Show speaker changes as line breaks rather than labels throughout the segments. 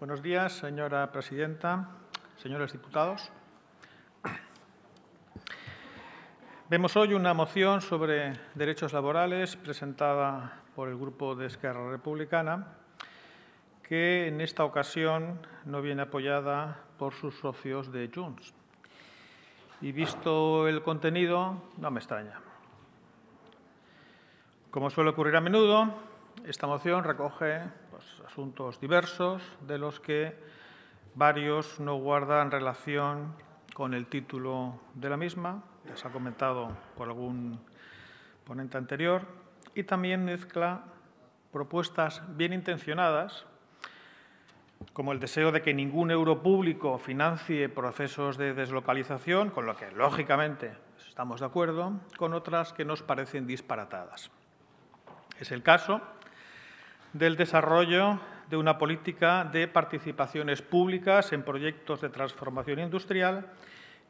Buenos días, señora presidenta, señores diputados. Vemos hoy una moción sobre derechos laborales presentada por el Grupo de Esquerra Republicana, que en esta ocasión no viene apoyada por sus socios de Junts. Y visto el contenido, no me extraña. Como suele ocurrir a menudo, esta moción recoge asuntos diversos, de los que varios no guardan relación con el título de la misma, ya se ha comentado por algún ponente anterior, y también mezcla propuestas bien intencionadas, como el deseo de que ningún euro público financie procesos de deslocalización, con lo que lógicamente estamos de acuerdo, con otras que nos parecen disparatadas. Es el caso del desarrollo de una política de participaciones públicas en proyectos de transformación industrial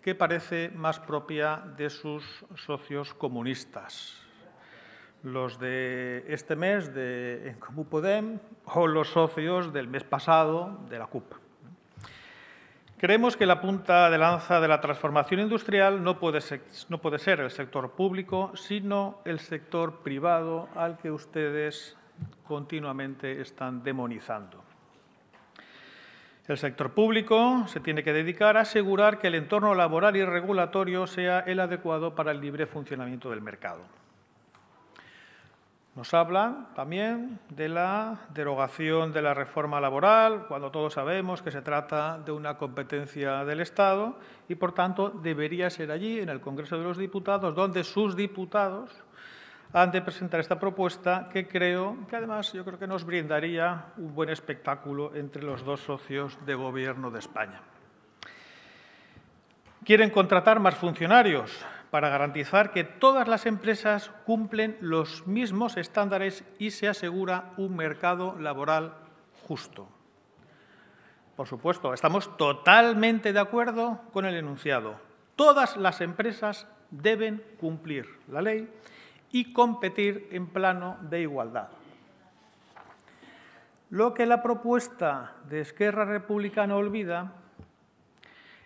que parece más propia de sus socios comunistas, los de este mes de Comú Podem o los socios del mes pasado de la CUP. Creemos que la punta de lanza de la transformación industrial no puede, no puede ser el sector público, sino el sector privado al que ustedes continuamente están demonizando. El sector público se tiene que dedicar a asegurar que el entorno laboral y regulatorio sea el adecuado para el libre funcionamiento del mercado. Nos hablan también de la derogación de la reforma laboral, cuando todos sabemos que se trata de una competencia del Estado y, por tanto, debería ser allí, en el Congreso de los Diputados, donde sus diputados han de presentar esta propuesta que creo que además yo creo que nos brindaría un buen espectáculo entre los dos socios de gobierno de España. Quieren contratar más funcionarios para garantizar que todas las empresas cumplen los mismos estándares y se asegura un mercado laboral justo. Por supuesto, estamos totalmente de acuerdo con el enunciado. Todas las empresas deben cumplir la ley y competir en plano de igualdad. Lo que la propuesta de Esquerra Republicana olvida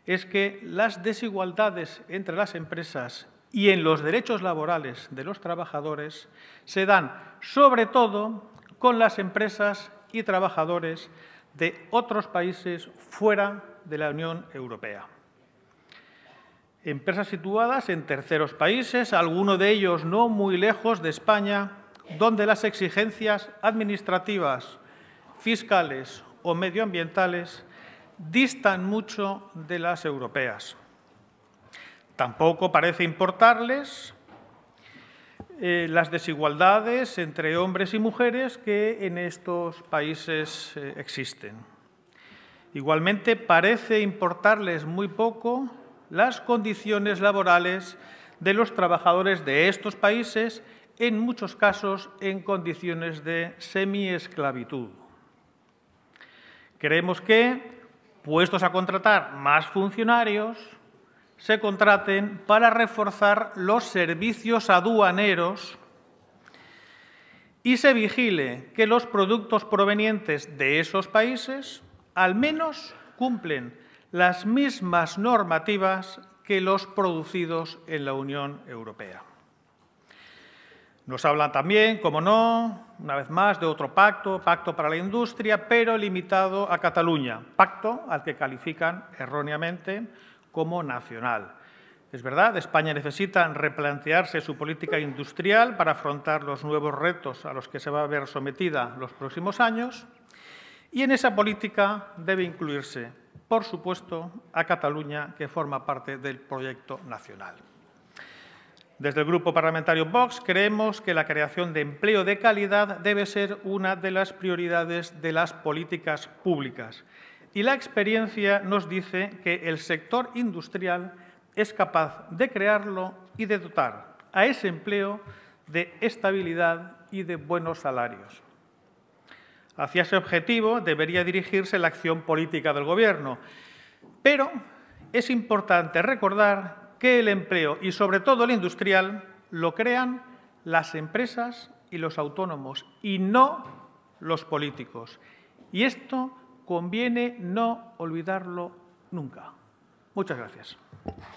es que las desigualdades entre las empresas y en los derechos laborales de los trabajadores se dan sobre todo con las empresas y trabajadores de otros países fuera de la Unión Europea empresas situadas en terceros países, algunos de ellos no muy lejos de España, donde las exigencias administrativas, fiscales o medioambientales distan mucho de las europeas. Tampoco parece importarles eh, las desigualdades entre hombres y mujeres que en estos países eh, existen. Igualmente, parece importarles muy poco las condiciones laborales de los trabajadores de estos países, en muchos casos en condiciones de semiesclavitud. Creemos que, puestos a contratar más funcionarios, se contraten para reforzar los servicios aduaneros y se vigile que los productos provenientes de esos países al menos cumplen las mismas normativas que los producidos en la Unión Europea. Nos hablan también, como no, una vez más, de otro pacto, pacto para la industria, pero limitado a Cataluña, pacto al que califican erróneamente como nacional. Es verdad, España necesita replantearse su política industrial para afrontar los nuevos retos a los que se va a ver sometida los próximos años y en esa política debe incluirse por supuesto, a Cataluña, que forma parte del proyecto nacional. Desde el Grupo Parlamentario Vox creemos que la creación de empleo de calidad debe ser una de las prioridades de las políticas públicas y la experiencia nos dice que el sector industrial es capaz de crearlo y de dotar a ese empleo de estabilidad y de buenos salarios. Hacia ese objetivo debería dirigirse la acción política del Gobierno. Pero es importante recordar que el empleo y sobre todo el industrial lo crean las empresas y los autónomos y no los políticos. Y esto conviene no olvidarlo nunca. Muchas gracias.